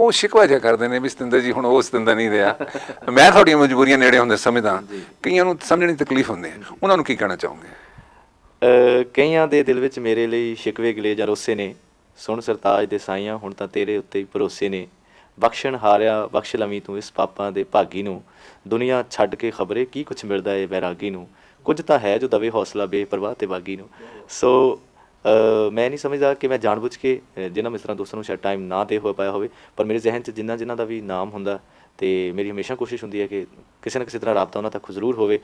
ਉਹ ਸ਼ਿਕਵਾ ਜਿਆ ਕਰਦੇ ਨੇ ਵੀ ਸਤਿੰਦਰ ਜੀ ਹੁਣ ਉਹ ਸਤਿੰਦਰ ਨਹੀਂ ਰਿਹਾ ਮੈਂ ਤੁਹਾਡੀਆਂ ਮਜਬੂਰੀਆਂ ਨੇੜੇ ਹੁੰਦੇ ਸਮਝਦਾ ਕਈਆਂ ਨੂੰ ਸਮਝਣੀ ਤਕਲੀਫ ਹੁੰਦੀ ਹੈ ਉਹਨਾਂ ਨੂੰ ਕੀ ਕਹਿਣਾ ਚਾਹੋਗੇ ਕਈਆਂ ਦੇ ਦਿਲ ਵਿੱਚ ਮੇਰੇ ਲਈ ਸ਼ਿਕਵੇ ਗਲੇ ਜਾਂ ਰੋਸੇ ਨੇ ਸੁਣ ਸਰਤਾਜ ਦੇ ਸਾਈਆਂ ਹੁਣ ਤਾਂ ਤੇਰੇ ਉੱਤੇ ਹੀ ਭਰੋਸੇ ਨੇ ਬਖਸ਼ਣ ਹਾਰਿਆ ਬਖਸ਼ ਲਵੀ ਤੂੰ ਇਸ ਪਾਪਾਂ ਦੇ ਭਾਗੀ ਨੂੰ ਦੁਨੀਆ ਛੱਡ ਕੇ ਖਬਰੇ ਕੀ ਕੁਝ ਮਿਲਦਾ ਏ ਬੈਰਾਗੀ ਨੂੰ ਕੁਝ ਤਾਂ ਹੈ ਜੋ ਦਵੇ ਹੌਸਲਾ ਬੇਪਰਵਾਹ ਤੇ ਬਾਗੀ ਨੂੰ ਸੋ ਮੈਂ ਨਹੀਂ ਸਮਝਦਾ ਕਿ ਮੈਂ ਜਾਣਬੁੱਝ ਕੇ ਜਿਨ੍ਹਾਂ ਇਸ ਤਰ੍ਹਾਂ ਦੋਸਤਾਂ ਨੂੰ ਸ਼ਾਇਦ ਟਾਈਮ ਨਾ ਦੇ ਹੋ ਪਾਇਆ ਹੋਵੇ ਪਰ ਮੇਰੇ ਜ਼ਿਹਨ 'ਚ ਜਿਨ੍ਹਾਂ ਜਿਨ੍ਹਾਂ ਦਾ ਵੀ ਨਾਮ ਹੁੰਦਾ ਤੇ ਮੇਰੀ ਹਮੇਸ਼ਾ ਕੋਸ਼ਿਸ਼ ਹੁੰਦੀ ਹੈ ਕਿ ਕਿਸੇ ਨਾ ਕਿਸੇ ਤਰ੍ਹਾਂ ਰਾਬਤਾ ਉਹਨਾਂ ਤੱਕ ਜ਼ਰੂਰ ਹੋਵੇ